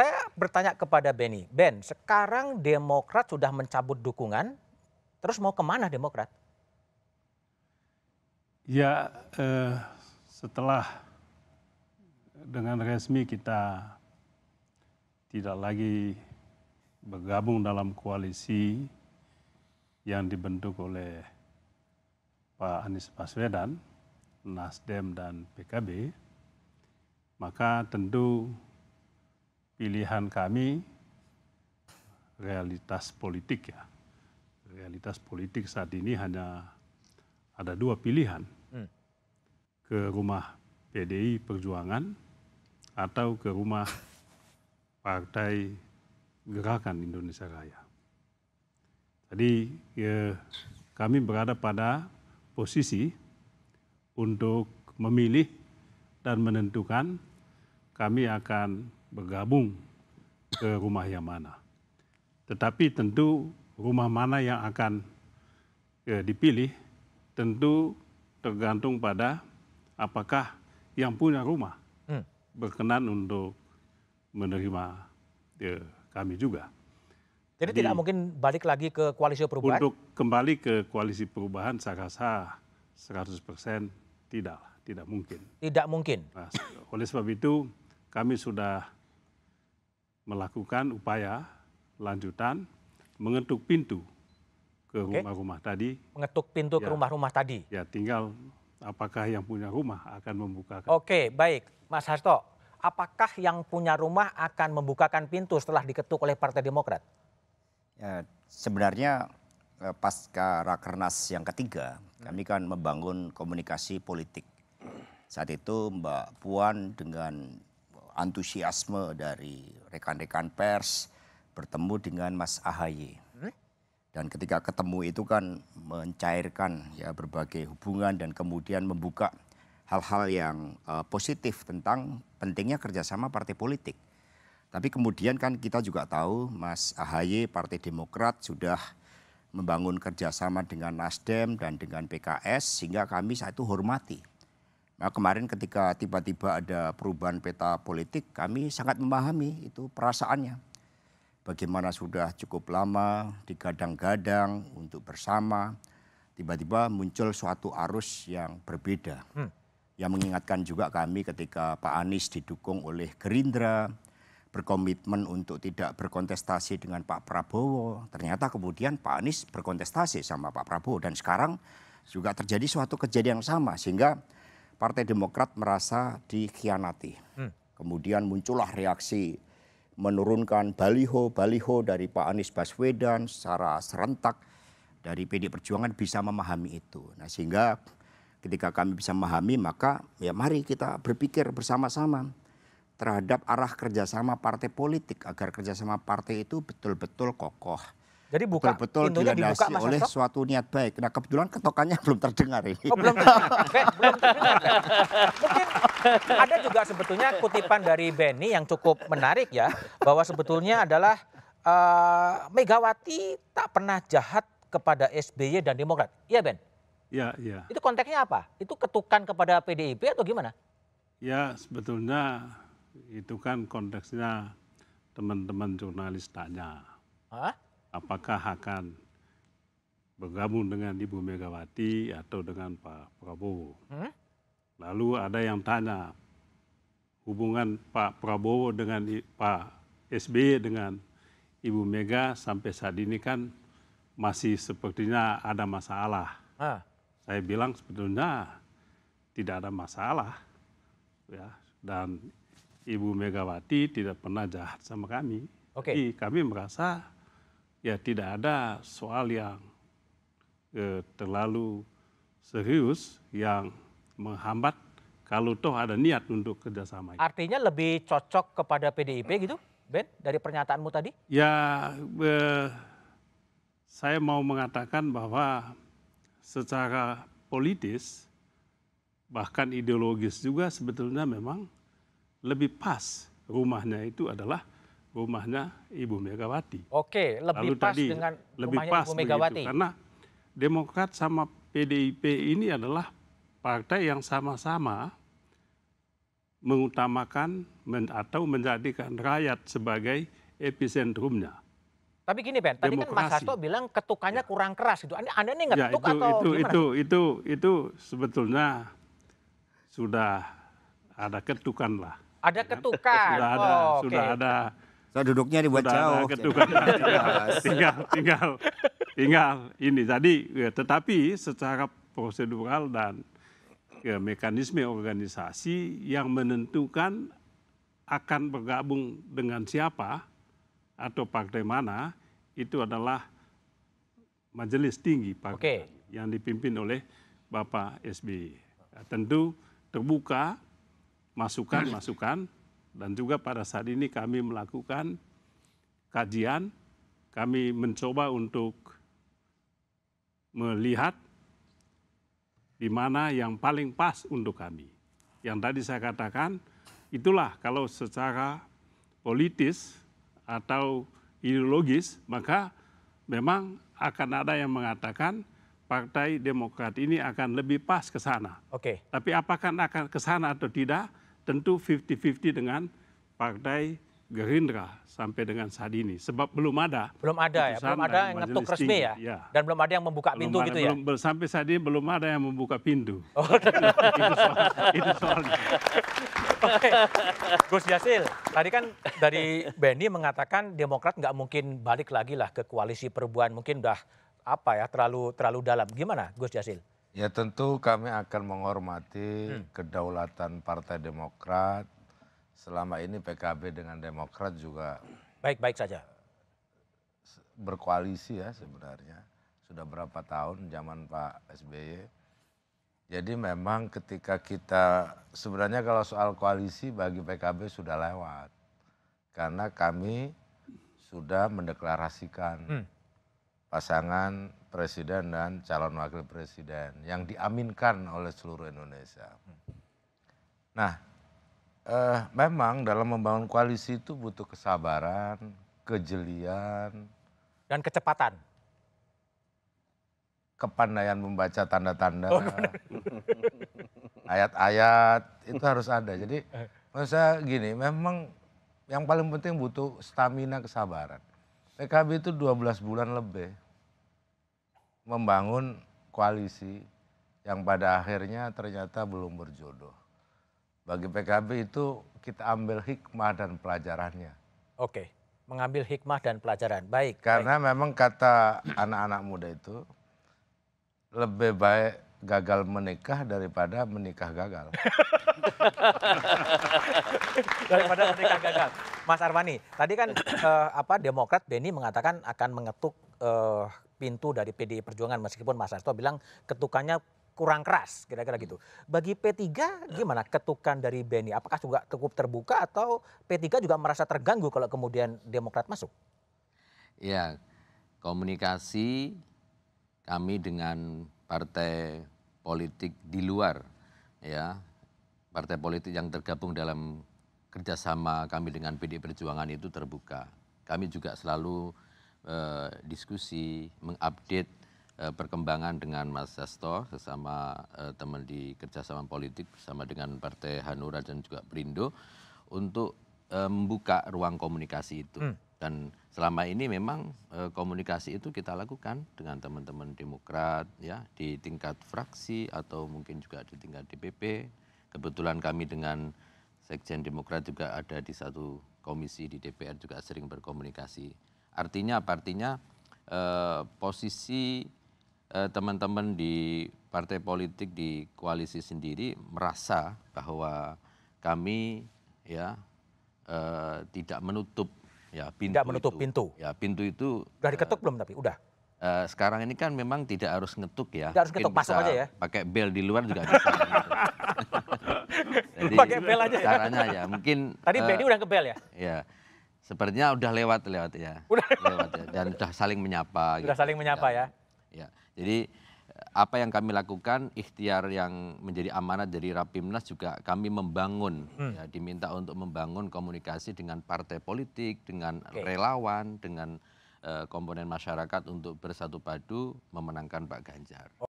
saya bertanya kepada Benny, Ben, sekarang Demokrat sudah mencabut dukungan, terus mau kemana Demokrat? Ya, eh, setelah dengan resmi kita tidak lagi bergabung dalam koalisi yang dibentuk oleh Pak Anies Baswedan, Nasdem dan PKB, maka tentu pilihan kami realitas politik ya. Realitas politik saat ini hanya ada dua pilihan. Hmm. Ke rumah PDI Perjuangan atau ke rumah Partai Gerakan Indonesia Raya. Jadi ya, kami berada pada posisi untuk memilih dan menentukan kami akan bergabung ke rumah yang mana. Tetapi tentu rumah mana yang akan eh, dipilih tentu tergantung pada apakah yang punya rumah hmm. berkenan untuk menerima ya, kami juga. Jadi, Jadi tidak mungkin balik lagi ke koalisi perubahan? Untuk kembali ke koalisi perubahan saya rasa 100% tidak, tidak mungkin. Tidak mungkin. Nah, oleh sebab itu kami sudah melakukan upaya lanjutan mengetuk pintu ke rumah-rumah tadi. Mengetuk pintu ya, ke rumah-rumah tadi. Ya, tinggal apakah yang punya rumah akan membukakan. Oke, baik. Mas Hasto, apakah yang punya rumah akan membukakan pintu setelah diketuk oleh Partai Demokrat? Ya, sebenarnya eh, pasca Rakernas yang ketiga, hmm. kami kan membangun komunikasi politik. Saat itu Mbak Puan dengan antusiasme dari rekan-rekan pers bertemu dengan Mas Ahaye. Dan ketika ketemu itu kan mencairkan ya berbagai hubungan dan kemudian membuka hal-hal yang uh, positif tentang pentingnya kerjasama partai politik. Tapi kemudian kan kita juga tahu Mas Ahaye Partai Demokrat sudah membangun kerjasama dengan Nasdem dan dengan PKS sehingga kami saat itu hormati Nah, kemarin ketika tiba-tiba ada perubahan peta politik, kami sangat memahami itu perasaannya. Bagaimana sudah cukup lama digadang-gadang untuk bersama, tiba-tiba muncul suatu arus yang berbeda. Hmm. Yang mengingatkan juga kami ketika Pak Anies didukung oleh Gerindra, berkomitmen untuk tidak berkontestasi dengan Pak Prabowo. Ternyata kemudian Pak Anies berkontestasi sama Pak Prabowo. Dan sekarang juga terjadi suatu kejadian yang sama, sehingga Partai Demokrat merasa dikhianati. Hmm. Kemudian muncullah reaksi menurunkan baliho-baliho dari Pak Anies Baswedan secara serentak dari PD Perjuangan bisa memahami itu. Nah, sehingga ketika kami bisa memahami maka ya mari kita berpikir bersama-sama terhadap arah kerjasama partai politik agar kerjasama partai itu betul-betul kokoh jadi buka betul, -betul dilandasi dibuka, oleh suatu niat baik. Nah kebetulan ketokannya belum terdengar ini. Oh, belum terdengar. belum terdengar. Mungkin ada juga sebetulnya kutipan dari Benny yang cukup menarik ya, bahwa sebetulnya adalah uh, Megawati tak pernah jahat kepada SBY dan Demokrat. Iya Ben? Iya, iya. Itu konteksnya apa? Itu ketukan kepada PDIP atau gimana? Ya sebetulnya itu kan konteksnya teman-teman jurnalis tanya. Hah? apakah akan bergabung dengan Ibu Megawati atau dengan Pak Prabowo. Hmm? Lalu ada yang tanya hubungan Pak Prabowo dengan Pak SBY dengan Ibu Mega sampai saat ini kan masih sepertinya ada masalah. Ah. Saya bilang sebetulnya tidak ada masalah, ya. Dan Ibu Megawati tidak pernah jahat sama kami. Okay. Jadi kami merasa ya tidak ada soal yang eh, terlalu serius yang menghambat kalau toh ada niat untuk kerjasama. Artinya lebih cocok kepada PDIP gitu, Ben, dari pernyataanmu tadi? Ya, eh, saya mau mengatakan bahwa secara politis, bahkan ideologis juga sebetulnya memang lebih pas rumahnya itu adalah rumahnya Ibu Megawati. Oke, lebih Lalu pas tadi, dengan lebih rumahnya pas Ibu Megawati. Begitu, karena Demokrat sama PDIP ini adalah partai yang sama-sama mengutamakan men, atau menjadikan rakyat sebagai epicentrumnya. Tapi gini Ben, tadi kan Mas Hasto bilang ketukannya ya. kurang keras gitu. Anda, anda ini nggak ya, ketuk itu, atau itu, gimana? Itu, itu, itu sebetulnya sudah ada ketukan lah. Ada ya kan? ketukan. sudah ada, oh, sudah okay. ada saya duduknya dibuat jauh. Ketukan, tinggal, tinggal, tinggal ini tadi. Ya, tetapi secara prosedural dan ya, mekanisme organisasi yang menentukan akan bergabung dengan siapa atau partai mana itu adalah majelis tinggi partai okay. yang dipimpin oleh Bapak SBY. Tentu terbuka masukan-masukan dan juga pada saat ini kami melakukan kajian, kami mencoba untuk melihat di mana yang paling pas untuk kami. Yang tadi saya katakan, itulah kalau secara politis atau ideologis, maka memang akan ada yang mengatakan Partai Demokrat ini akan lebih pas ke sana. Oke. Okay. Tapi apakah akan ke sana atau tidak, tentu 50-50 dengan Partai Gerindra sampai dengan saat ini sebab belum ada belum ada ya belum ada yang ngetuk resmi ya? ya dan belum ada yang membuka belum pintu ada, gitu ya? belum, ya sampai saat ini belum ada yang membuka pintu oh. itu, soal, itu soalnya okay. Gus Yasil tadi kan dari Benny mengatakan Demokrat nggak mungkin balik lagi lah ke koalisi perubahan mungkin udah apa ya terlalu terlalu dalam gimana Gus Yasil ya tentu kami akan menghormati hmm. kedaulatan partai demokrat selama ini pkb dengan demokrat juga baik baik saja berkoalisi ya sebenarnya sudah berapa tahun zaman pak sby jadi memang ketika kita sebenarnya kalau soal koalisi bagi PKB sudah lewat. Karena kami sudah mendeklarasikan hmm pasangan presiden dan calon wakil presiden yang diaminkan oleh seluruh Indonesia. Nah, eh, memang dalam membangun koalisi itu butuh kesabaran, kejelian, dan kecepatan. Kepandaian membaca tanda-tanda, oh, ayat ayat-ayat itu harus ada. Jadi, menurut saya gini, memang yang paling penting butuh stamina kesabaran. PKB itu 12 bulan lebih membangun koalisi yang pada akhirnya ternyata belum berjodoh. Bagi PKB itu kita ambil hikmah dan pelajarannya. Oke, mengambil hikmah dan pelajaran. Baik. Karena baik. memang kata anak-anak muda itu lebih baik gagal menikah daripada menikah gagal. daripada menikah gagal. Mas Arvani, tadi kan uh, apa Demokrat Benny mengatakan akan mengetuk uh, pintu dari PDI Perjuangan meskipun Mas Hasto bilang ketukannya kurang keras kira-kira gitu. Bagi P3 gimana ketukan dari Benny? Apakah juga cukup terbuka atau P3 juga merasa terganggu kalau kemudian Demokrat masuk? Ya, komunikasi kami dengan partai politik di luar ya, partai politik yang tergabung dalam kerjasama kami dengan PD Perjuangan itu terbuka. Kami juga selalu eh, diskusi, mengupdate eh, perkembangan dengan Mas Sasto sesama eh, teman di kerjasama politik bersama dengan Partai Hanura dan juga Perindo untuk eh, membuka ruang komunikasi itu. Hmm. Dan selama ini memang eh, komunikasi itu kita lakukan dengan teman-teman Demokrat ya di tingkat fraksi atau mungkin juga di tingkat DPP. Kebetulan kami dengan Sekjen Demokrat juga ada di satu komisi di DPR juga sering berkomunikasi. Artinya apa? Artinya eh, posisi eh, teman-teman di partai politik di koalisi sendiri merasa bahwa kami ya eh, tidak menutup ya pintu tidak menutup itu. pintu ya pintu itu sudah diketuk eh, belum tapi udah eh, sekarang ini kan memang tidak harus ngetuk ya tidak harus ngetuk masuk aja ya pakai bel di luar juga bisa Jadi, Pakai bel aja. Ya? Caranya ya, mungkin. Tadi uh, udah ke bel ya? Iya. Sepertinya udah lewat lewat ya. Udah lewat ya. Dan udah saling menyapa. Udah gitu. saling menyapa iya. ya. Ya. ya. Jadi apa yang kami lakukan, ikhtiar yang menjadi amanat dari Rapimnas juga kami membangun, hmm. ya, diminta untuk membangun komunikasi dengan partai politik, dengan okay. relawan, dengan uh, komponen masyarakat untuk bersatu padu memenangkan Pak Ganjar.